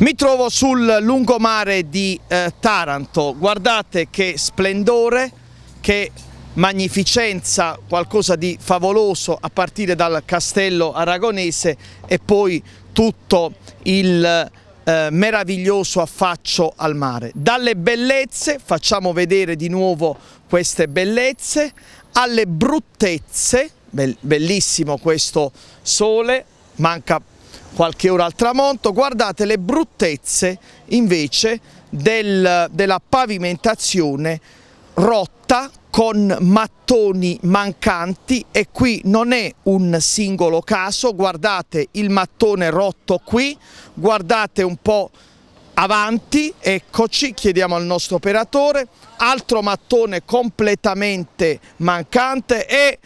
Mi trovo sul lungomare di eh, Taranto, guardate che splendore, che magnificenza, qualcosa di favoloso a partire dal castello aragonese e poi tutto il eh, meraviglioso affaccio al mare. Dalle bellezze, facciamo vedere di nuovo queste bellezze, alle bruttezze, bellissimo questo sole, manca qualche ora al tramonto, guardate le bruttezze invece del, della pavimentazione rotta con mattoni mancanti e qui non è un singolo caso, guardate il mattone rotto qui, guardate un po' avanti, eccoci, chiediamo al nostro operatore, altro mattone completamente mancante e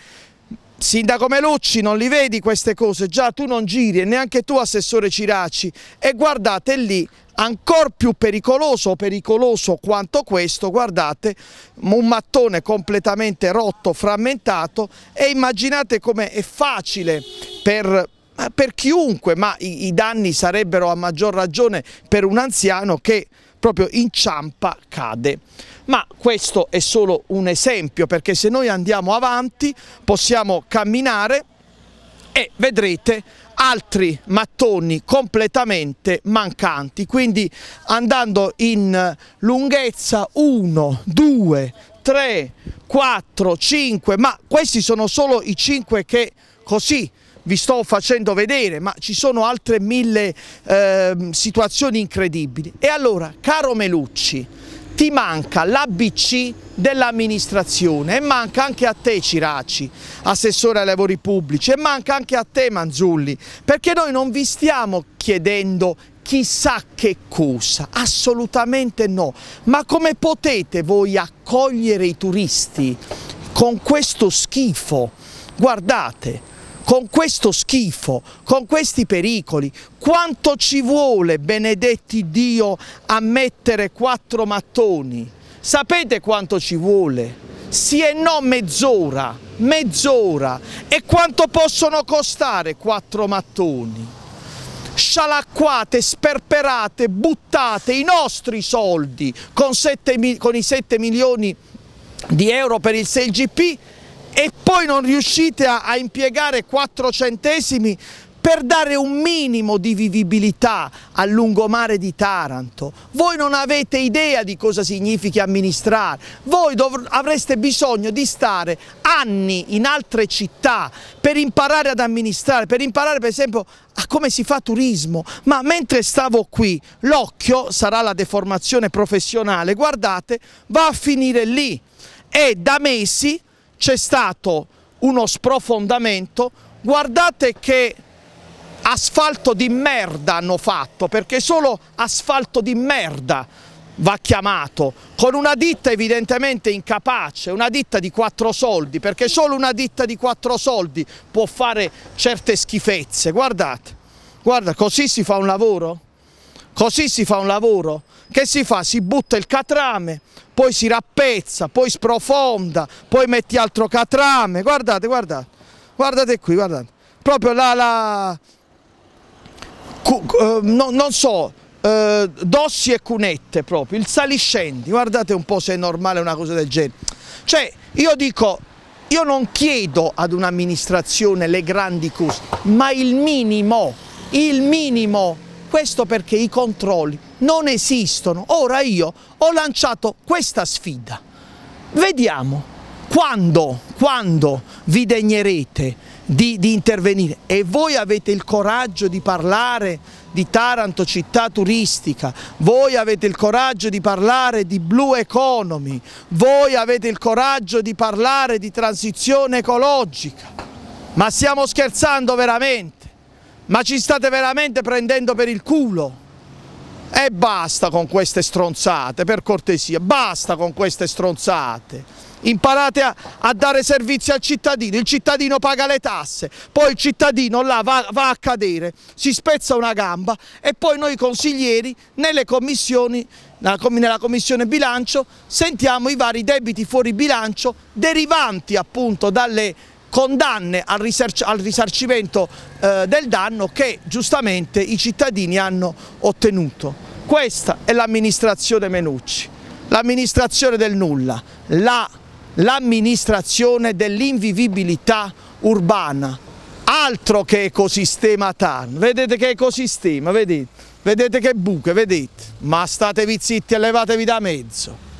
Sindaco Melucci, non li vedi queste cose? Già tu non giri e neanche tu assessore Ciraci. e guardate lì ancora più pericoloso pericoloso quanto questo, guardate, un mattone completamente rotto, frammentato e immaginate come è facile per, per chiunque, ma i danni sarebbero a maggior ragione per un anziano che proprio inciampa, cade. Ma questo è solo un esempio perché se noi andiamo avanti possiamo camminare e vedrete altri mattoni completamente mancanti quindi andando in lunghezza 1 2 3 4 5 ma questi sono solo i 5 che così vi sto facendo vedere, ma ci sono altre mille eh, situazioni incredibili. E allora, caro Melucci, ti manca l'ABC dell'amministrazione e manca anche a te Ciraci, assessore ai lavori pubblici e manca anche a te Manzulli, perché noi non vi stiamo chiedendo chissà che cosa, assolutamente no, ma come potete voi accogliere i turisti con questo schifo? Guardate, con questo schifo, con questi pericoli, quanto ci vuole, benedetti Dio, a mettere quattro mattoni? Sapete quanto ci vuole? Sì e no mezz'ora, mezz'ora. E quanto possono costare quattro mattoni? scialacquate, sperperate, buttate i nostri soldi con, 7, con i 7 milioni di euro per il 6GP voi non riuscite a, a impiegare 4 centesimi per dare un minimo di vivibilità al lungomare di Taranto. Voi non avete idea di cosa significhi amministrare, voi avreste bisogno di stare anni in altre città per imparare ad amministrare, per imparare per esempio a come si fa turismo, ma mentre stavo qui l'occhio, sarà la deformazione professionale, guardate, va a finire lì e da mesi c'è stato uno sprofondamento, guardate che asfalto di merda hanno fatto, perché solo asfalto di merda va chiamato, con una ditta evidentemente incapace, una ditta di quattro soldi, perché solo una ditta di quattro soldi può fare certe schifezze, guardate, guarda, così si fa un lavoro? Così si fa un lavoro? Che si fa? Si butta il catrame, poi si rappezza, poi sprofonda, poi metti altro catrame, guardate, guardate, guardate qui, guardate, proprio la, la eh, no, non so, eh, dossi e cunette proprio, il saliscendi, guardate un po' se è normale una cosa del genere, cioè io dico, io non chiedo ad un'amministrazione le grandi cose, ma il minimo, il minimo questo perché i controlli non esistono. Ora io ho lanciato questa sfida. Vediamo quando, quando vi degnerete di, di intervenire e voi avete il coraggio di parlare di Taranto città turistica, voi avete il coraggio di parlare di blue economy, voi avete il coraggio di parlare di transizione ecologica, ma stiamo scherzando veramente? ma ci state veramente prendendo per il culo. E basta con queste stronzate, per cortesia, basta con queste stronzate. Imparate a, a dare servizi al cittadino, il cittadino paga le tasse, poi il cittadino là va, va a cadere, si spezza una gamba e poi noi consiglieri nelle commissioni nella Commissione Bilancio sentiamo i vari debiti fuori bilancio derivanti appunto dalle condanne al, al risarcimento eh, del danno che giustamente i cittadini hanno ottenuto. Questa è l'amministrazione Menucci, l'amministrazione del nulla, l'amministrazione la, dell'invivibilità urbana, altro che ecosistema TAN, vedete che ecosistema, vedete, vedete che buche, vedete, ma statevi zitti e levatevi da mezzo.